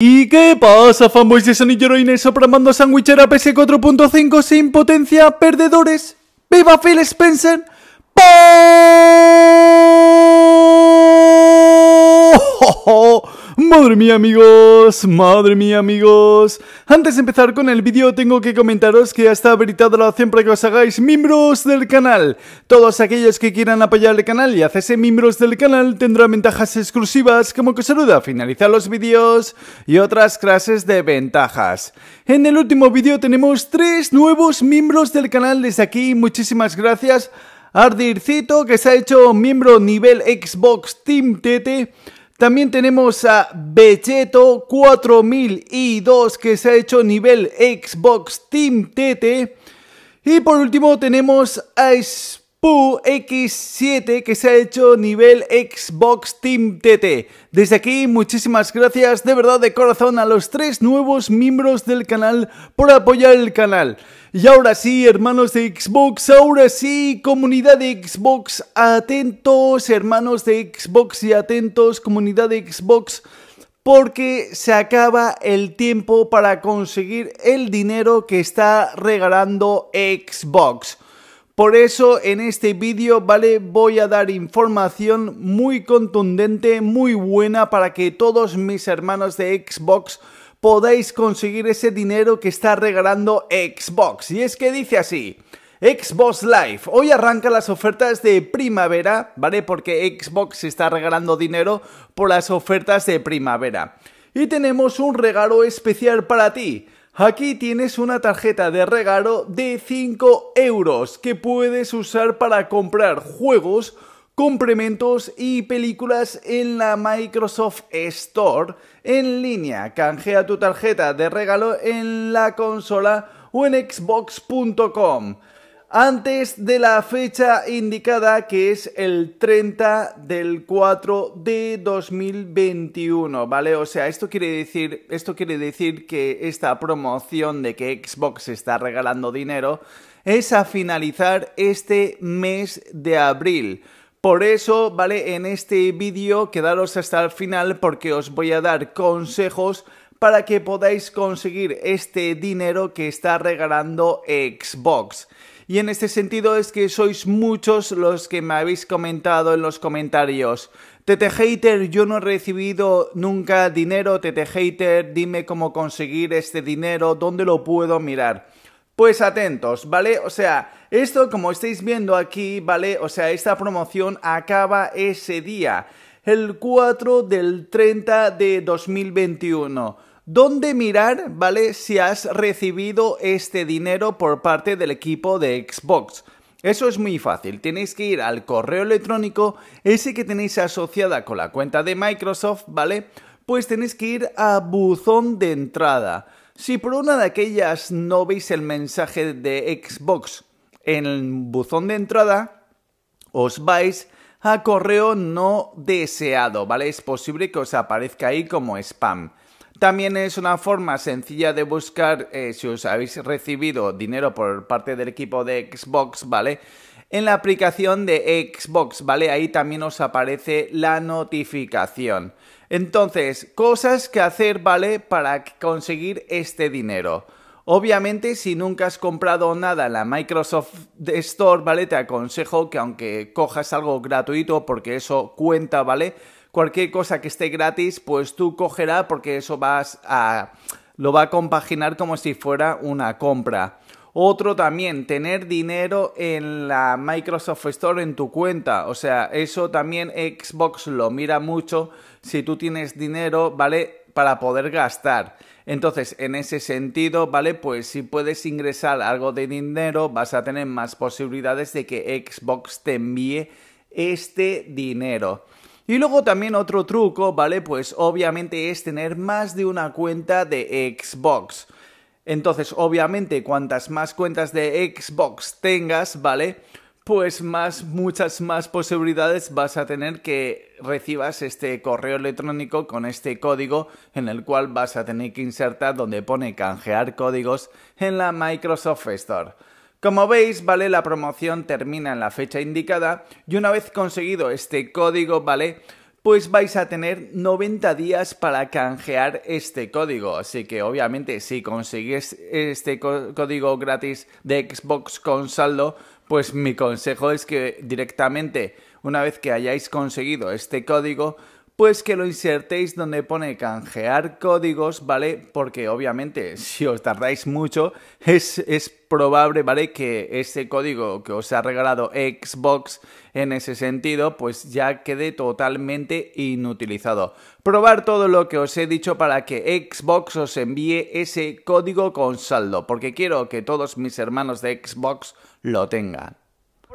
¿Y qué pasa, fanboys de Sonic Heroines programando sandwichera PS4.5 sin potencia, perdedores? ¡Viva Phil Spencer! Madre mía amigos, madre mía amigos Antes de empezar con el vídeo tengo que comentaros que ya está habilitada la opción para que os hagáis miembros del canal Todos aquellos que quieran apoyar el canal y hacerse miembros del canal tendrán ventajas exclusivas como que os saluda finalizar los vídeos y otras clases de ventajas En el último vídeo tenemos tres nuevos miembros del canal desde aquí, muchísimas gracias Ardircito que se ha hecho miembro nivel Xbox Team TT también tenemos a Becheto 4002 que se ha hecho nivel Xbox Team TT. Y por último tenemos a PU X7 que se ha hecho nivel Xbox Team TT. Desde aquí, muchísimas gracias de verdad de corazón a los tres nuevos miembros del canal por apoyar el canal. Y ahora sí, hermanos de Xbox, ahora sí, comunidad de Xbox, atentos, hermanos de Xbox y atentos, comunidad de Xbox porque se acaba el tiempo para conseguir el dinero que está regalando Xbox. Por eso en este vídeo, ¿vale? Voy a dar información muy contundente, muy buena para que todos mis hermanos de Xbox podáis conseguir ese dinero que está regalando Xbox. Y es que dice así. Xbox Live. Hoy arranca las ofertas de primavera, ¿vale? Porque Xbox está regalando dinero por las ofertas de primavera. Y tenemos un regalo especial para ti. Aquí tienes una tarjeta de regalo de 5 euros que puedes usar para comprar juegos, complementos y películas en la Microsoft Store en línea. Canjea tu tarjeta de regalo en la consola o en xbox.com antes de la fecha indicada que es el 30 del 4 de 2021, ¿vale? O sea, esto quiere decir, esto quiere decir que esta promoción de que Xbox está regalando dinero es a finalizar este mes de abril. Por eso, ¿vale? En este vídeo quedaros hasta el final porque os voy a dar consejos para que podáis conseguir este dinero que está regalando Xbox. Y en este sentido es que sois muchos los que me habéis comentado en los comentarios. Tete Hater, yo no he recibido nunca dinero. Tete Hater, dime cómo conseguir este dinero, dónde lo puedo mirar. Pues atentos, ¿vale? O sea, esto como estáis viendo aquí, ¿vale? O sea, esta promoción acaba ese día, el 4 del 30 de 2021. ¿Dónde mirar, vale, si has recibido este dinero por parte del equipo de Xbox? Eso es muy fácil, tenéis que ir al correo electrónico, ese que tenéis asociada con la cuenta de Microsoft, ¿vale? Pues tenéis que ir a buzón de entrada. Si por una de aquellas no veis el mensaje de Xbox en el buzón de entrada, os vais a correo no deseado, ¿vale? Es posible que os aparezca ahí como spam. También es una forma sencilla de buscar eh, si os habéis recibido dinero por parte del equipo de Xbox, ¿vale? En la aplicación de Xbox, ¿vale? Ahí también os aparece la notificación. Entonces, cosas que hacer, ¿vale? Para conseguir este dinero. Obviamente, si nunca has comprado nada en la Microsoft Store, ¿vale? Te aconsejo que aunque cojas algo gratuito, porque eso cuenta, ¿vale? cualquier cosa que esté gratis, pues tú cogerá porque eso vas a lo va a compaginar como si fuera una compra. Otro también, tener dinero en la Microsoft Store en tu cuenta. O sea, eso también Xbox lo mira mucho si tú tienes dinero, ¿vale? Para poder gastar. Entonces, en ese sentido, ¿vale? Pues si puedes ingresar algo de dinero, vas a tener más posibilidades de que Xbox te envíe este dinero. Y luego también otro truco, ¿vale? Pues obviamente es tener más de una cuenta de Xbox. Entonces, obviamente, cuantas más cuentas de Xbox tengas, ¿vale? Pues más, muchas más posibilidades vas a tener que recibas este correo electrónico con este código en el cual vas a tener que insertar donde pone canjear códigos en la Microsoft Store. Como veis, ¿vale? La promoción termina en la fecha indicada y una vez conseguido este código, ¿vale? Pues vais a tener 90 días para canjear este código. Así que obviamente si conseguís este código gratis de Xbox con saldo, pues mi consejo es que directamente una vez que hayáis conseguido este código, pues que lo insertéis donde pone canjear códigos, ¿vale? Porque obviamente si os tardáis mucho es, es probable, ¿vale? Que ese código que os ha regalado Xbox en ese sentido, pues ya quede totalmente inutilizado. Probar todo lo que os he dicho para que Xbox os envíe ese código con saldo, porque quiero que todos mis hermanos de Xbox lo tengan